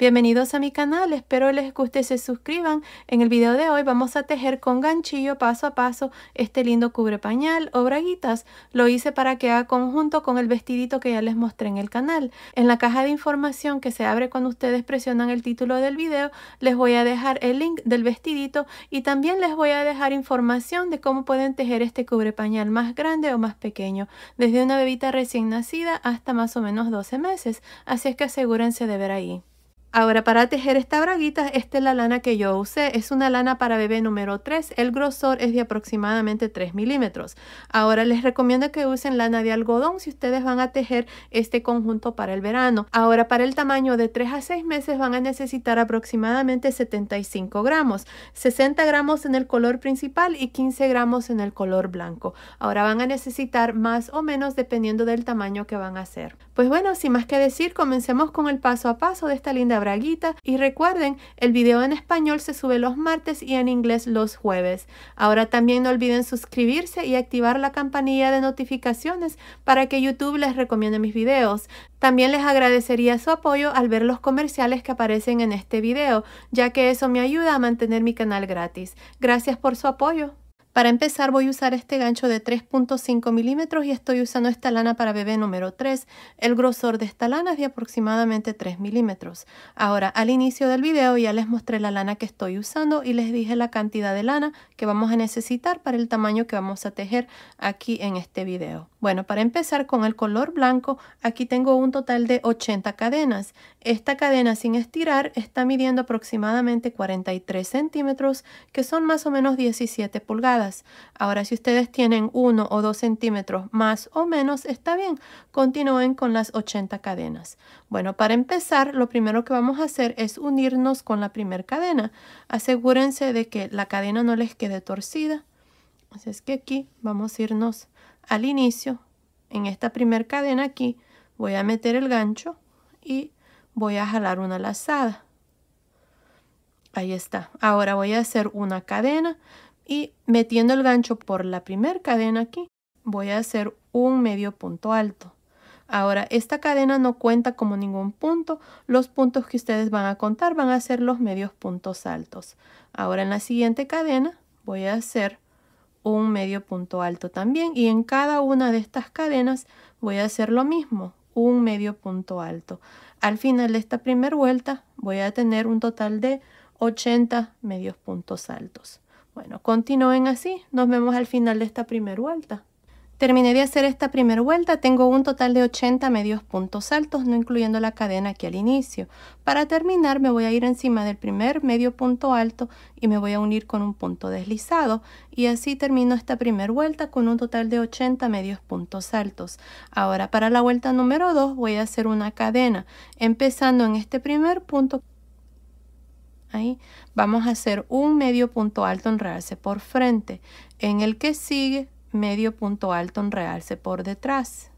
Bienvenidos a mi canal, espero les guste se suscriban. En el video de hoy vamos a tejer con ganchillo paso a paso este lindo cubre pañal o braguitas. Lo hice para que haga conjunto con el vestidito que ya les mostré en el canal. En la caja de información que se abre cuando ustedes presionan el título del video, les voy a dejar el link del vestidito y también les voy a dejar información de cómo pueden tejer este cubre pañal más grande o más pequeño, desde una bebita recién nacida hasta más o menos 12 meses, así es que asegúrense de ver ahí. Ahora, para tejer esta braguita, esta es la lana que yo usé. Es una lana para bebé número 3. El grosor es de aproximadamente 3 milímetros. Ahora, les recomiendo que usen lana de algodón si ustedes van a tejer este conjunto para el verano. Ahora, para el tamaño de 3 a 6 meses van a necesitar aproximadamente 75 gramos. 60 gramos en el color principal y 15 gramos en el color blanco. Ahora van a necesitar más o menos dependiendo del tamaño que van a hacer. Pues bueno, sin más que decir, comencemos con el paso a paso de esta linda braguita y recuerden, el video en español se sube los martes y en inglés los jueves. Ahora también no olviden suscribirse y activar la campanilla de notificaciones para que YouTube les recomiende mis videos. También les agradecería su apoyo al ver los comerciales que aparecen en este video, ya que eso me ayuda a mantener mi canal gratis. Gracias por su apoyo. Para empezar voy a usar este gancho de 3.5 milímetros y estoy usando esta lana para bebé número 3. El grosor de esta lana es de aproximadamente 3 milímetros. Ahora al inicio del video ya les mostré la lana que estoy usando y les dije la cantidad de lana que vamos a necesitar para el tamaño que vamos a tejer aquí en este video. Bueno, para empezar con el color blanco, aquí tengo un total de 80 cadenas. Esta cadena sin estirar está midiendo aproximadamente 43 centímetros, que son más o menos 17 pulgadas. Ahora si ustedes tienen uno o dos centímetros más o menos, está bien, continúen con las 80 cadenas. Bueno, para empezar, lo primero que vamos a hacer es unirnos con la primera cadena. Asegúrense de que la cadena no les quede torcida. Así es que aquí vamos a irnos al inicio. En esta primera cadena aquí voy a meter el gancho y voy a jalar una lazada. Ahí está. Ahora voy a hacer una cadena y metiendo el gancho por la primera cadena aquí voy a hacer un medio punto alto. Ahora, esta cadena no cuenta como ningún punto. Los puntos que ustedes van a contar van a ser los medios puntos altos. Ahora en la siguiente cadena voy a hacer un medio punto alto también. Y en cada una de estas cadenas voy a hacer lo mismo, un medio punto alto. Al final de esta primera vuelta voy a tener un total de 80 medios puntos altos. Bueno, continúen así. Nos vemos al final de esta primera vuelta. Terminé de hacer esta primera vuelta, tengo un total de 80 medios puntos altos no incluyendo la cadena aquí al inicio. Para terminar me voy a ir encima del primer medio punto alto y me voy a unir con un punto deslizado y así termino esta primera vuelta con un total de 80 medios puntos altos Ahora para la vuelta número 2 voy a hacer una cadena, empezando en este primer punto Ahí vamos a hacer un medio punto alto en realce por frente. En el que sigue, medio punto alto en realce por detrás.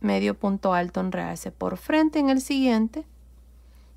Medio punto alto en realce por frente en el siguiente.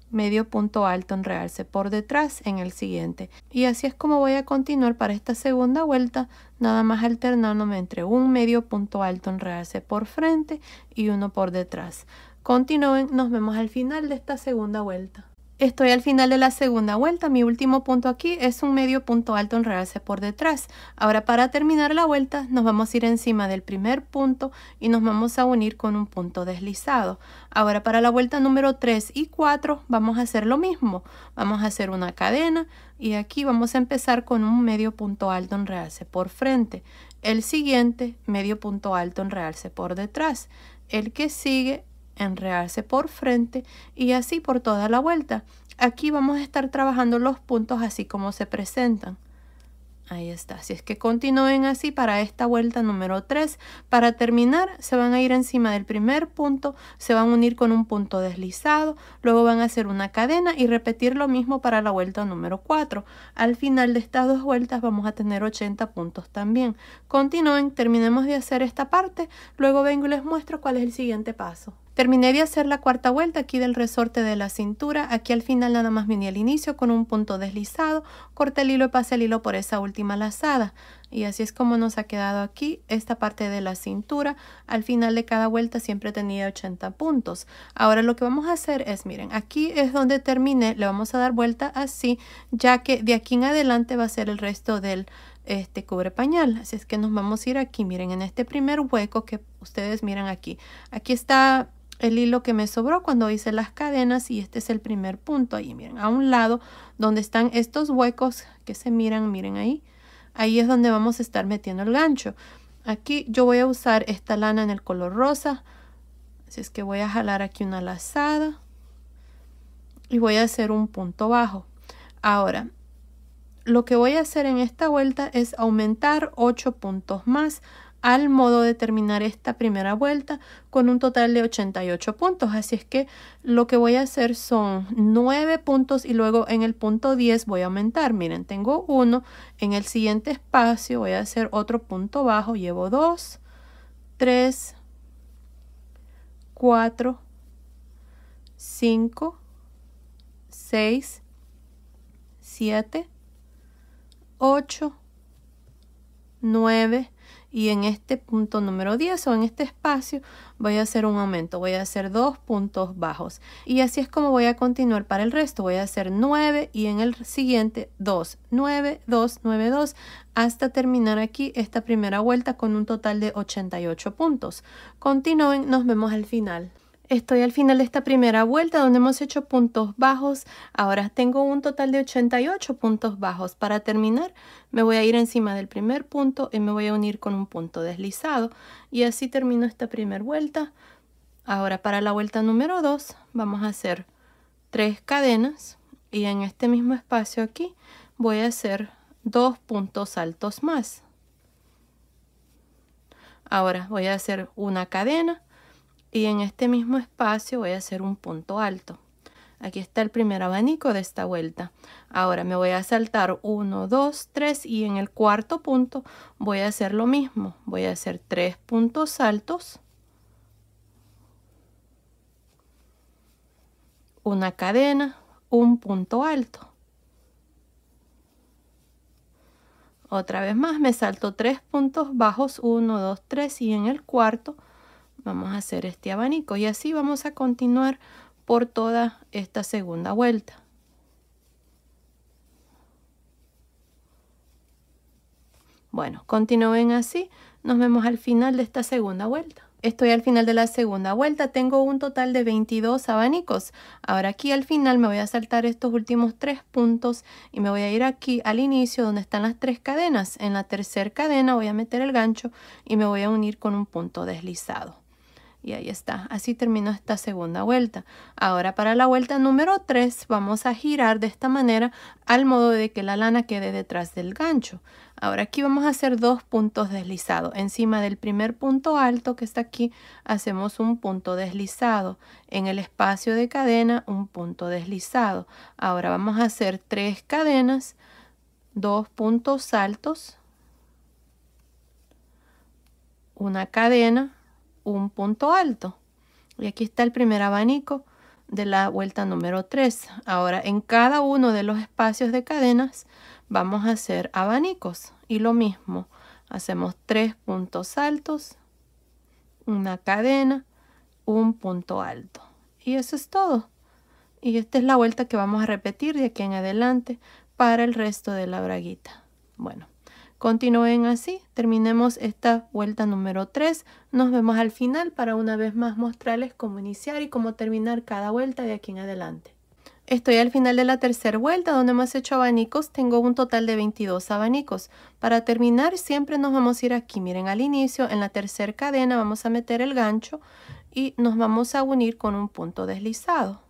Medio punto alto en realce por detrás en el siguiente. Y así es como voy a continuar para esta segunda vuelta, nada más alternándome entre un medio punto alto en realce por frente y uno por detrás. Continúen, nos vemos al final de esta segunda vuelta. Estoy al final de la segunda vuelta, mi último punto aquí es un medio punto alto en realce por detrás. Ahora para terminar la vuelta nos vamos a ir encima del primer punto y nos vamos a unir con un punto deslizado. Ahora para la vuelta número 3 y 4 vamos a hacer lo mismo. Vamos a hacer una cadena y aquí vamos a empezar con un medio punto alto en realce por frente. El siguiente medio punto alto en realce por detrás. El que sigue realce por frente y así por toda la vuelta. Aquí vamos a estar trabajando los puntos así como se presentan. Ahí está, si es que continúen así para esta vuelta número 3. Para terminar se van a ir encima del primer punto, se van a unir con un punto deslizado, luego van a hacer una cadena y repetir lo mismo para la vuelta número 4. Al final de estas dos vueltas vamos a tener 80 puntos también. Continúen, terminemos de hacer esta parte, luego vengo y les muestro cuál es el siguiente paso. Terminé de hacer la cuarta vuelta aquí del resorte de la cintura, aquí al final nada más venía al inicio con un punto deslizado, corté el hilo y pasé el hilo por esa última lazada. Y así es como nos ha quedado aquí esta parte de la cintura. Al final de cada vuelta siempre tenía 80 puntos. Ahora lo que vamos a hacer es, miren, aquí es donde terminé, le vamos a dar vuelta así, ya que de aquí en adelante va a ser el resto del este cubre pañal así es que nos vamos a ir aquí miren en este primer hueco que ustedes miran aquí aquí está el hilo que me sobró cuando hice las cadenas y este es el primer punto ahí miren a un lado donde están estos huecos que se miran miren ahí ahí es donde vamos a estar metiendo el gancho aquí yo voy a usar esta lana en el color rosa así es que voy a jalar aquí una lazada y voy a hacer un punto bajo ahora lo que voy a hacer en esta vuelta es aumentar 8 puntos más al modo de terminar esta primera vuelta con un total de 88 puntos. Así es que lo que voy a hacer son 9 puntos y luego en el punto 10 voy a aumentar. Miren, tengo 1. En el siguiente espacio voy a hacer otro punto bajo. Llevo 2, 3, 4, 5, 6, 7, 8, 9 y en este punto número 10 o en este espacio voy a hacer un aumento, voy a hacer dos puntos bajos y así es como voy a continuar para el resto, voy a hacer 9 y en el siguiente 2, 9, 2, 9, 2 hasta terminar aquí esta primera vuelta con un total de 88 puntos. Continúen, nos vemos al final. Estoy al final de esta primera vuelta donde hemos hecho puntos bajos. Ahora tengo un total de 88 puntos bajos. Para terminar me voy a ir encima del primer punto y me voy a unir con un punto deslizado. Y así termino esta primera vuelta. Ahora para la vuelta número 2 vamos a hacer tres cadenas y en este mismo espacio aquí voy a hacer dos puntos altos más. Ahora voy a hacer una cadena y en este mismo espacio voy a hacer un punto alto. Aquí está el primer abanico de esta vuelta. Ahora me voy a saltar 1, 2, 3 y en el cuarto punto voy a hacer lo mismo. Voy a hacer tres puntos altos. Una cadena, un punto alto. Otra vez más me salto tres puntos bajos, 1, 2, 3 y en el cuarto vamos a hacer este abanico y así vamos a continuar por toda esta segunda vuelta bueno continúen así nos vemos al final de esta segunda vuelta estoy al final de la segunda vuelta tengo un total de 22 abanicos ahora aquí al final me voy a saltar estos últimos tres puntos y me voy a ir aquí al inicio donde están las tres cadenas en la tercera cadena voy a meter el gancho y me voy a unir con un punto deslizado y ahí está, así terminó esta segunda vuelta. Ahora para la vuelta número 3 vamos a girar de esta manera al modo de que la lana quede detrás del gancho. Ahora aquí vamos a hacer dos puntos deslizados. Encima del primer punto alto que está aquí hacemos un punto deslizado. En el espacio de cadena un punto deslizado. Ahora vamos a hacer tres cadenas, dos puntos altos, una cadena, un punto alto. Y aquí está el primer abanico de la vuelta número 3. Ahora en cada uno de los espacios de cadenas vamos a hacer abanicos y lo mismo. Hacemos tres puntos altos, una cadena, un punto alto. Y eso es todo. Y esta es la vuelta que vamos a repetir de aquí en adelante para el resto de la braguita. Bueno, Continúen así, terminemos esta vuelta número 3. Nos vemos al final para una vez más mostrarles cómo iniciar y cómo terminar cada vuelta de aquí en adelante. Estoy al final de la tercera vuelta donde hemos hecho abanicos, tengo un total de 22 abanicos. Para terminar siempre nos vamos a ir aquí, miren al inicio en la tercera cadena vamos a meter el gancho y nos vamos a unir con un punto deslizado.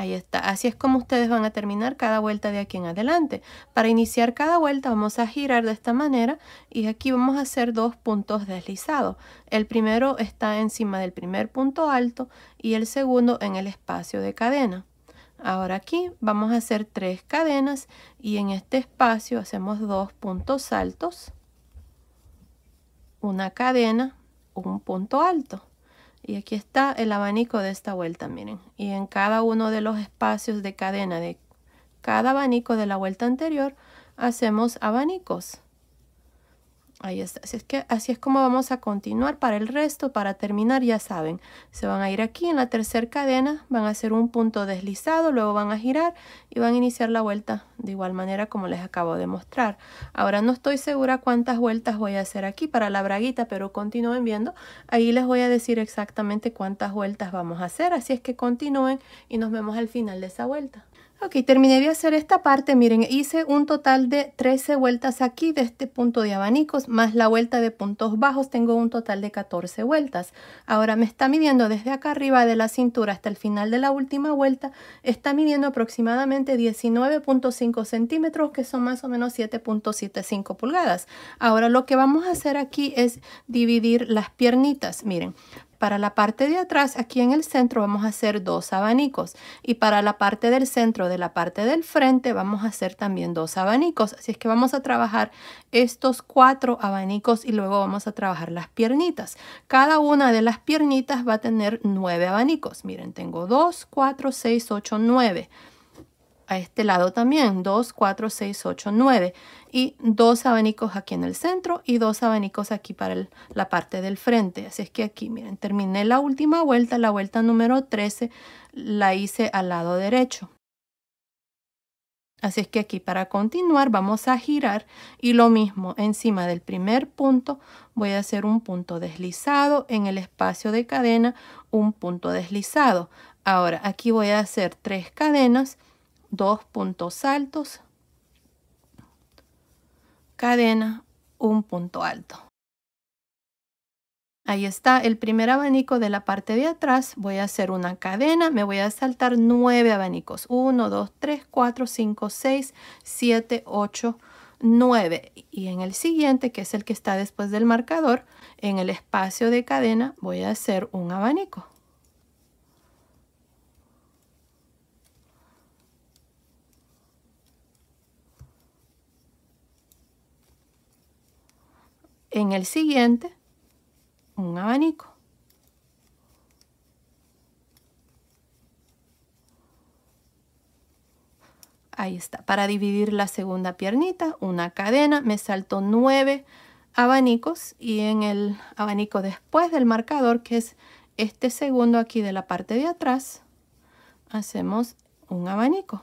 Ahí está. Así es como ustedes van a terminar cada vuelta de aquí en adelante. Para iniciar cada vuelta vamos a girar de esta manera y aquí vamos a hacer dos puntos deslizados. El primero está encima del primer punto alto y el segundo en el espacio de cadena. Ahora aquí vamos a hacer tres cadenas y en este espacio hacemos dos puntos altos, una cadena, un punto alto. Y aquí está el abanico de esta vuelta, miren. Y en cada uno de los espacios de cadena de cada abanico de la vuelta anterior, hacemos abanicos. Ahí está. Así es que así es como vamos a continuar para el resto. Para terminar, ya saben, se van a ir aquí en la tercera cadena, van a hacer un punto deslizado, luego van a girar y van a iniciar la vuelta de igual manera como les acabo de mostrar. Ahora no estoy segura cuántas vueltas voy a hacer aquí para la braguita, pero continúen viendo. Ahí les voy a decir exactamente cuántas vueltas vamos a hacer. Así es que continúen y nos vemos al final de esa vuelta. Ok, terminé de hacer esta parte, miren, hice un total de 13 vueltas aquí de este punto de abanicos, más la vuelta de puntos bajos, tengo un total de 14 vueltas. Ahora me está midiendo desde acá arriba de la cintura hasta el final de la última vuelta, está midiendo aproximadamente 19.5 centímetros, que son más o menos 7.75 pulgadas. Ahora lo que vamos a hacer aquí es dividir las piernitas, miren, para la parte de atrás, aquí en el centro, vamos a hacer dos abanicos. Y para la parte del centro de la parte del frente, vamos a hacer también dos abanicos. Así es que vamos a trabajar estos cuatro abanicos y luego vamos a trabajar las piernitas. Cada una de las piernitas va a tener nueve abanicos. Miren, tengo dos, cuatro, seis, ocho, nueve a este lado también, 2, 4, 6, 8, 9 y dos abanicos aquí en el centro y dos abanicos aquí para la parte del frente. Así es que aquí, miren, terminé la última vuelta, la vuelta número 13 la hice al lado derecho. Así es que aquí para continuar vamos a girar y lo mismo encima del primer punto voy a hacer un punto deslizado en el espacio de cadena, un punto deslizado. Ahora aquí voy a hacer tres cadenas dos puntos altos, cadena, un punto alto. Ahí está el primer abanico de la parte de atrás. Voy a hacer una cadena, me voy a saltar nueve abanicos. 1, 2, 3, 4, 5, 6, siete ocho 9. Y en el siguiente, que es el que está después del marcador, en el espacio de cadena voy a hacer un abanico. en el siguiente un abanico. Ahí está, para dividir la segunda piernita, una cadena, me salto nueve abanicos y en el abanico después del marcador, que es este segundo aquí de la parte de atrás, hacemos un abanico.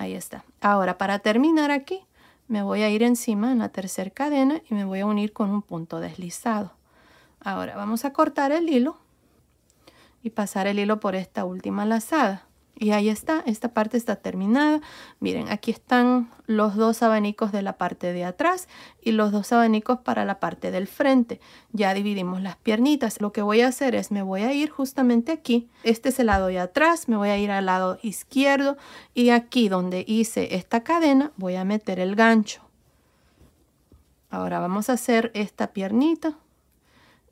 Ahí está. Ahora, para terminar aquí, me voy a ir encima en la tercera cadena y me voy a unir con un punto deslizado. Ahora vamos a cortar el hilo y pasar el hilo por esta última lazada. Y ahí está, esta parte está terminada. Miren, aquí están los dos abanicos de la parte de atrás y los dos abanicos para la parte del frente. Ya dividimos las piernitas. Lo que voy a hacer es, me voy a ir justamente aquí. Este es el lado de atrás, me voy a ir al lado izquierdo y aquí donde hice esta cadena voy a meter el gancho. Ahora vamos a hacer esta piernita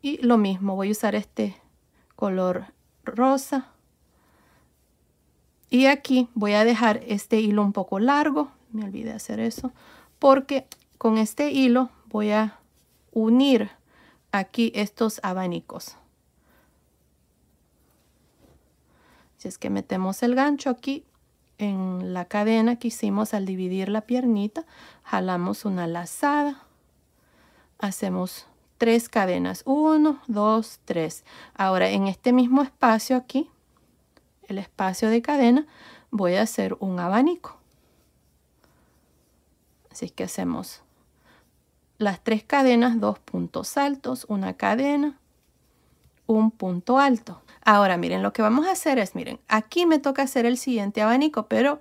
y lo mismo, voy a usar este color rosa y aquí voy a dejar este hilo un poco largo, me olvidé hacer eso, porque con este hilo voy a unir aquí estos abanicos. Si es que metemos el gancho aquí en la cadena que hicimos al dividir la piernita, jalamos una lazada, hacemos tres cadenas, uno, dos, tres. Ahora en este mismo espacio aquí el espacio de cadena, voy a hacer un abanico. Así que hacemos las tres cadenas, dos puntos altos, una cadena, un punto alto. Ahora miren, lo que vamos a hacer es, miren, aquí me toca hacer el siguiente abanico, pero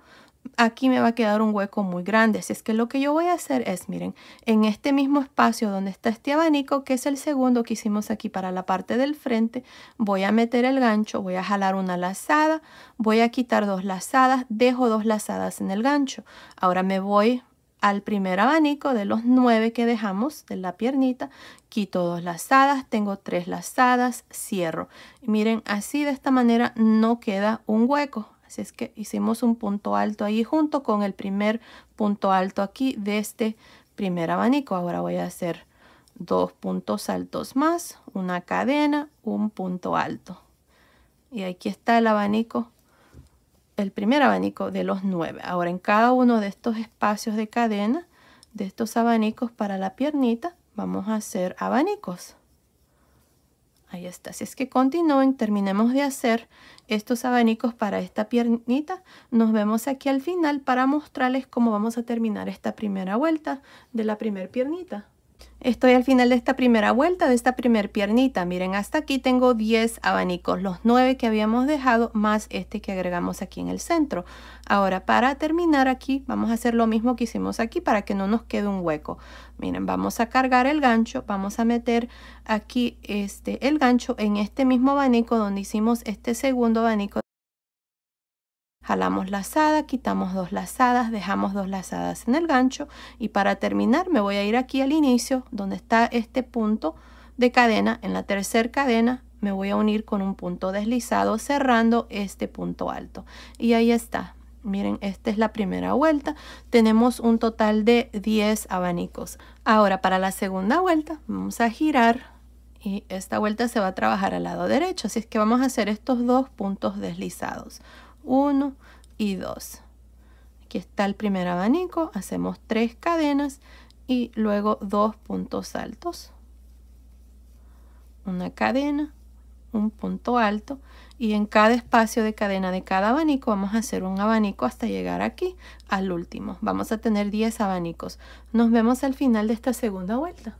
aquí me va a quedar un hueco muy grande. Así es que lo que yo voy a hacer es, miren, en este mismo espacio donde está este abanico, que es el segundo que hicimos aquí para la parte del frente, voy a meter el gancho, voy a jalar una lazada, voy a quitar dos lazadas, dejo dos lazadas en el gancho. Ahora me voy al primer abanico de los nueve que dejamos de la piernita, quito dos lazadas, tengo tres lazadas, cierro. Miren, así de esta manera no queda un hueco. Así es que hicimos un punto alto ahí junto con el primer punto alto aquí de este primer abanico. Ahora voy a hacer dos puntos altos más, una cadena, un punto alto. Y aquí está el abanico, el primer abanico de los nueve. Ahora en cada uno de estos espacios de cadena, de estos abanicos para la piernita, vamos a hacer abanicos. Ahí está. si es que continúen, terminemos de hacer estos abanicos para esta piernita. Nos vemos aquí al final para mostrarles cómo vamos a terminar esta primera vuelta de la primer piernita. Estoy al final de esta primera vuelta, de esta primer piernita. Miren, hasta aquí tengo 10 abanicos, los 9 que habíamos dejado, más este que agregamos aquí en el centro. Ahora, para terminar aquí, vamos a hacer lo mismo que hicimos aquí para que no nos quede un hueco. Miren, vamos a cargar el gancho, vamos a meter aquí este, el gancho en este mismo abanico donde hicimos este segundo abanico. Jalamos lazada, quitamos dos lazadas, dejamos dos lazadas en el gancho y para terminar me voy a ir aquí al inicio donde está este punto de cadena. En la tercera cadena me voy a unir con un punto deslizado cerrando este punto alto. Y ahí está. Miren, esta es la primera vuelta. Tenemos un total de 10 abanicos. Ahora para la segunda vuelta vamos a girar y esta vuelta se va a trabajar al lado derecho. Así es que vamos a hacer estos dos puntos deslizados. 1 y 2. Aquí está el primer abanico, hacemos 3 cadenas y luego 2 puntos altos. Una cadena, un punto alto y en cada espacio de cadena de cada abanico vamos a hacer un abanico hasta llegar aquí al último. Vamos a tener 10 abanicos. Nos vemos al final de esta segunda vuelta.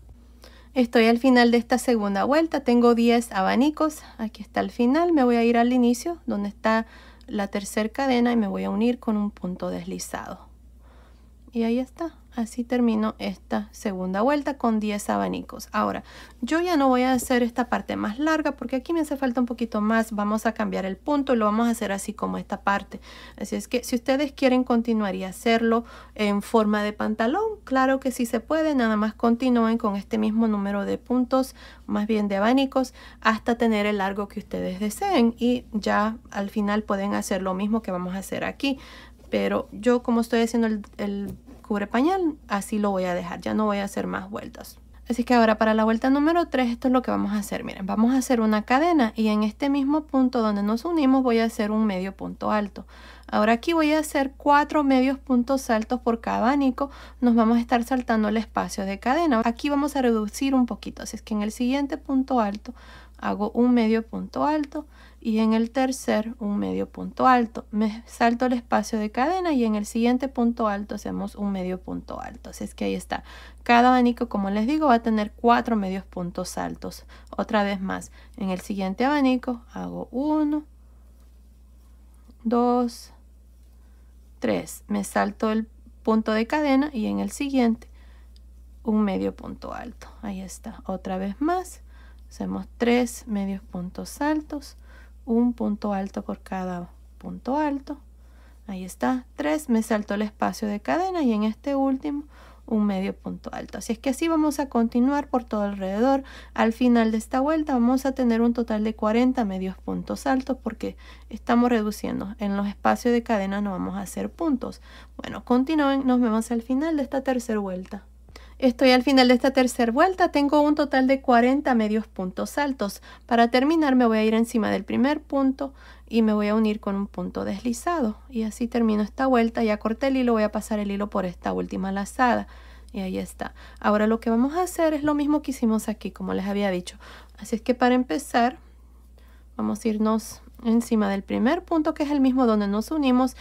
Estoy al final de esta segunda vuelta, tengo 10 abanicos. Aquí está el final, me voy a ir al inicio donde está la tercera cadena y me voy a unir con un punto deslizado. Y ahí está así termino esta segunda vuelta con 10 abanicos ahora yo ya no voy a hacer esta parte más larga porque aquí me hace falta un poquito más vamos a cambiar el punto y lo vamos a hacer así como esta parte así es que si ustedes quieren continuar y hacerlo en forma de pantalón claro que sí se puede nada más continúen con este mismo número de puntos más bien de abanicos hasta tener el largo que ustedes deseen y ya al final pueden hacer lo mismo que vamos a hacer aquí pero yo como estoy haciendo el, el cubre pañal, así lo voy a dejar, ya no voy a hacer más vueltas. Así que ahora para la vuelta número 3 esto es lo que vamos a hacer, miren, vamos a hacer una cadena y en este mismo punto donde nos unimos voy a hacer un medio punto alto. Ahora aquí voy a hacer cuatro medios puntos altos por cada abanico, nos vamos a estar saltando el espacio de cadena. Aquí vamos a reducir un poquito, así es que en el siguiente punto alto hago un medio punto alto, y en el tercer un medio punto alto. Me salto el espacio de cadena y en el siguiente punto alto hacemos un medio punto alto. Así es que ahí está. Cada abanico, como les digo, va a tener cuatro medios puntos altos. Otra vez más, en el siguiente abanico hago uno, dos, tres. Me salto el punto de cadena y en el siguiente un medio punto alto. Ahí está. Otra vez más. Hacemos tres medios puntos altos un punto alto por cada punto alto. Ahí está, tres me saltó el espacio de cadena y en este último un medio punto alto. Así es que así vamos a continuar por todo alrededor. Al final de esta vuelta vamos a tener un total de 40 medios puntos altos porque estamos reduciendo. En los espacios de cadena no vamos a hacer puntos. Bueno, continúen, nos vemos al final de esta tercera vuelta. Estoy al final de esta tercera vuelta, tengo un total de 40 medios puntos altos. Para terminar me voy a ir encima del primer punto y me voy a unir con un punto deslizado. Y así termino esta vuelta, ya corté el hilo, voy a pasar el hilo por esta última lazada. Y ahí está. Ahora lo que vamos a hacer es lo mismo que hicimos aquí, como les había dicho. Así es que para empezar, vamos a irnos encima del primer punto que es el mismo donde nos unimos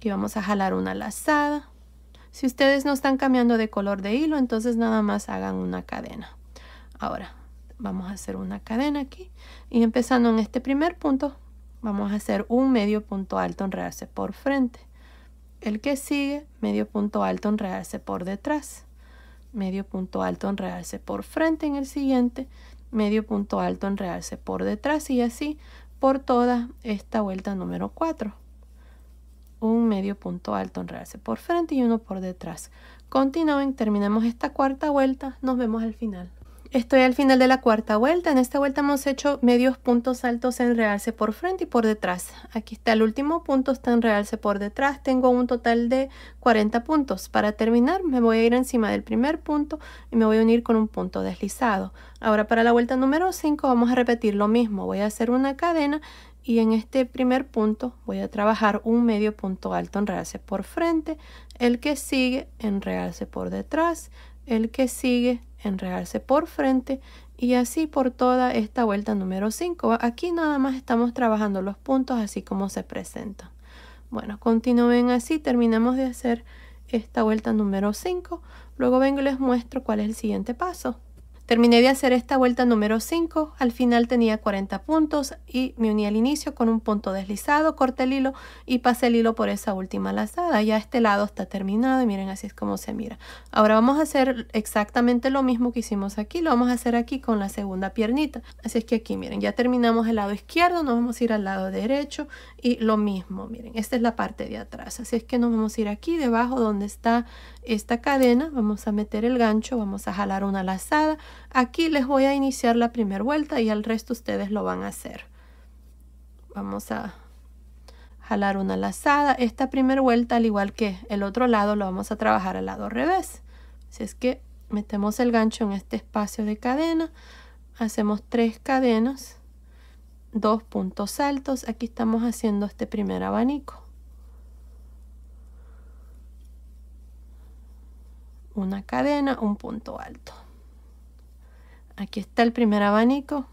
y vamos a jalar una lazada. Si ustedes no están cambiando de color de hilo, entonces nada más hagan una cadena. Ahora, vamos a hacer una cadena aquí. Y empezando en este primer punto, vamos a hacer un medio punto alto en realce por frente. El que sigue, medio punto alto en realce por detrás. Medio punto alto en realce por frente en el siguiente. Medio punto alto en realce por detrás y así por toda esta vuelta número 4 un medio punto alto en realce por frente y uno por detrás. Continúen, terminamos esta cuarta vuelta, nos vemos al final. Estoy al final de la cuarta vuelta, en esta vuelta hemos hecho medios puntos altos en realce por frente y por detrás. Aquí está el último punto, está en realce por detrás, tengo un total de 40 puntos. Para terminar me voy a ir encima del primer punto y me voy a unir con un punto deslizado. Ahora para la vuelta número 5 vamos a repetir lo mismo, voy a hacer una cadena y en este primer punto voy a trabajar un medio punto alto en realce por frente, el que sigue en realce por detrás, el que sigue en realce por frente y así por toda esta vuelta número 5. Aquí nada más estamos trabajando los puntos así como se presentan. Bueno, continúen así, terminamos de hacer esta vuelta número 5. Luego vengo y les muestro cuál es el siguiente paso. Terminé de hacer esta vuelta número 5, al final tenía 40 puntos y me uní al inicio con un punto deslizado, corté el hilo y pasé el hilo por esa última lazada. Ya este lado está terminado y miren así es como se mira. Ahora vamos a hacer exactamente lo mismo que hicimos aquí, lo vamos a hacer aquí con la segunda piernita. Así es que aquí miren, ya terminamos el lado izquierdo, nos vamos a ir al lado derecho y lo mismo, miren, esta es la parte de atrás. Así es que nos vamos a ir aquí debajo donde está esta cadena, vamos a meter el gancho, vamos a jalar una lazada. Aquí les voy a iniciar la primera vuelta y al resto ustedes lo van a hacer. Vamos a jalar una lazada. Esta primera vuelta, al igual que el otro lado, lo vamos a trabajar al lado revés. si es que metemos el gancho en este espacio de cadena, hacemos tres cadenas, dos puntos altos. Aquí estamos haciendo este primer abanico. una cadena, un punto alto. Aquí está el primer abanico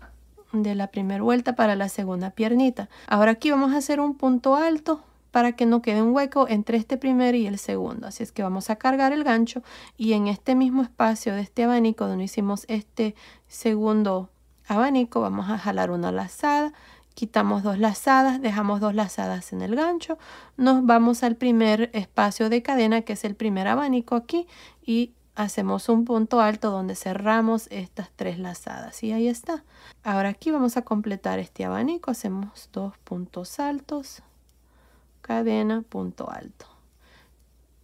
de la primera vuelta para la segunda piernita. Ahora aquí vamos a hacer un punto alto para que no quede un hueco entre este primer y el segundo. Así es que vamos a cargar el gancho y en este mismo espacio de este abanico donde hicimos este segundo abanico vamos a jalar una lazada quitamos dos lazadas, dejamos dos lazadas en el gancho, nos vamos al primer espacio de cadena que es el primer abanico aquí y hacemos un punto alto donde cerramos estas tres lazadas y ahí está. Ahora aquí vamos a completar este abanico, hacemos dos puntos altos, cadena, punto alto.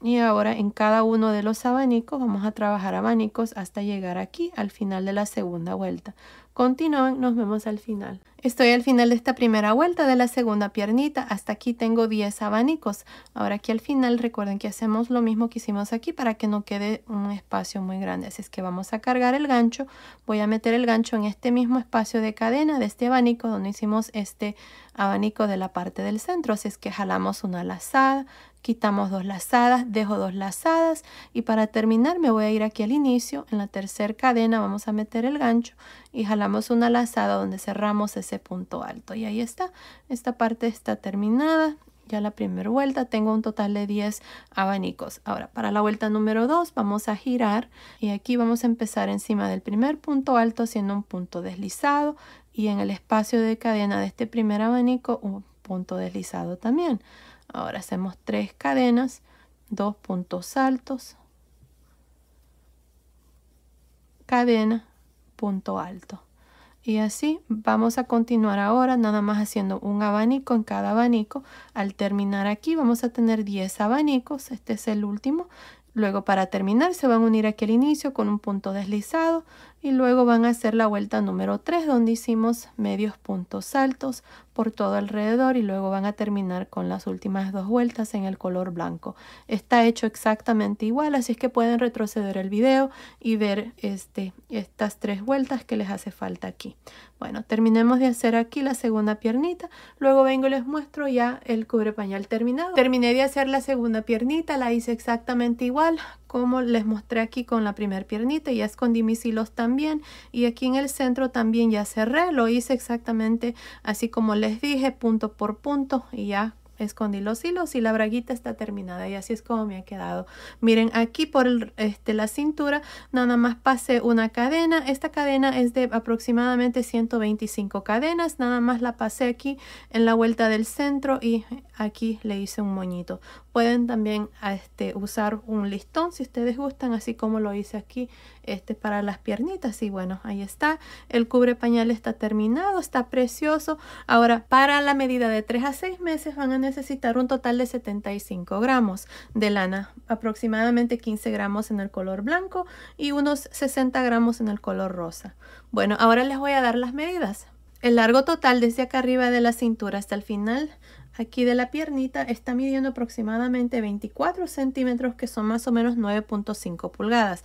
Y ahora en cada uno de los abanicos vamos a trabajar abanicos hasta llegar aquí al final de la segunda vuelta. Continúen, nos vemos al final. Estoy al final de esta primera vuelta de la segunda piernita. Hasta aquí tengo 10 abanicos. Ahora aquí al final recuerden que hacemos lo mismo que hicimos aquí para que no quede un espacio muy grande. Así es que vamos a cargar el gancho. Voy a meter el gancho en este mismo espacio de cadena de este abanico donde hicimos este abanico de la parte del centro. Así es que jalamos una lazada, quitamos dos lazadas, dejo dos lazadas y para terminar me voy a ir aquí al inicio. En la tercera cadena vamos a meter el gancho y jalamos una lazada donde cerramos ese punto alto y ahí está esta parte está terminada ya la primera vuelta tengo un total de 10 abanicos. Ahora, para la vuelta número 2 vamos a girar y aquí vamos a empezar encima del primer punto alto haciendo un punto deslizado y en el espacio de cadena de este primer abanico un punto deslizado también. Ahora hacemos tres cadenas, dos puntos altos, cadena, punto alto. Y así vamos a continuar ahora nada más haciendo un abanico en cada abanico. Al terminar aquí vamos a tener 10 abanicos, este es el último. Luego para terminar se van a unir aquí al inicio con un punto deslizado y luego van a hacer la vuelta número 3 donde hicimos medios puntos altos por todo alrededor y luego van a terminar con las últimas dos vueltas en el color blanco. Está hecho exactamente igual, así es que pueden retroceder el video y ver este, estas tres vueltas que les hace falta aquí. Bueno, terminemos de hacer aquí la segunda piernita, luego vengo y les muestro ya el cubre pañal terminado. Terminé de hacer la segunda piernita, la hice exactamente igual como les mostré aquí con la primer piernita, ya escondí mis hilos también y aquí en el centro también ya cerré, lo hice exactamente así como les dije, punto por punto y ya escondí los hilos y la braguita está terminada y así es como me ha quedado miren aquí por este, la cintura nada más pasé una cadena esta cadena es de aproximadamente 125 cadenas nada más la pasé aquí en la vuelta del centro y aquí le hice un moñito Pueden también este, usar un listón si ustedes gustan, así como lo hice aquí este, para las piernitas. Y bueno, ahí está. El cubre pañal está terminado, está precioso. Ahora, para la medida de 3 a 6 meses van a necesitar un total de 75 gramos de lana, aproximadamente 15 gramos en el color blanco y unos 60 gramos en el color rosa. Bueno, ahora les voy a dar las medidas. El largo total desde acá arriba de la cintura hasta el final Aquí de la piernita está midiendo aproximadamente 24 centímetros, que son más o menos 9.5 pulgadas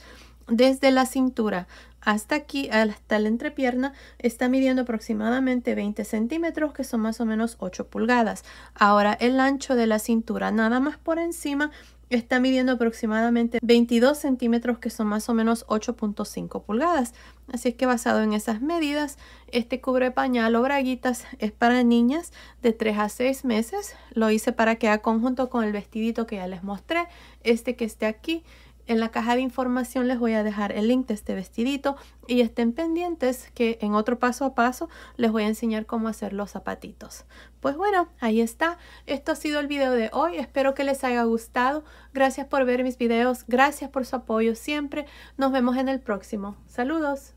desde la cintura hasta aquí, hasta la entrepierna, está midiendo aproximadamente 20 centímetros, que son más o menos 8 pulgadas. Ahora, el ancho de la cintura, nada más por encima, está midiendo aproximadamente 22 centímetros, que son más o menos 8.5 pulgadas. Así es que basado en esas medidas, este cubre pañal o braguitas es para niñas de 3 a 6 meses. Lo hice para que a conjunto con el vestidito que ya les mostré, este que esté aquí en la caja de información les voy a dejar el link de este vestidito y estén pendientes que en otro paso a paso les voy a enseñar cómo hacer los zapatitos. Pues bueno, ahí está. Esto ha sido el video de hoy. Espero que les haya gustado. Gracias por ver mis videos. Gracias por su apoyo siempre. Nos vemos en el próximo. Saludos.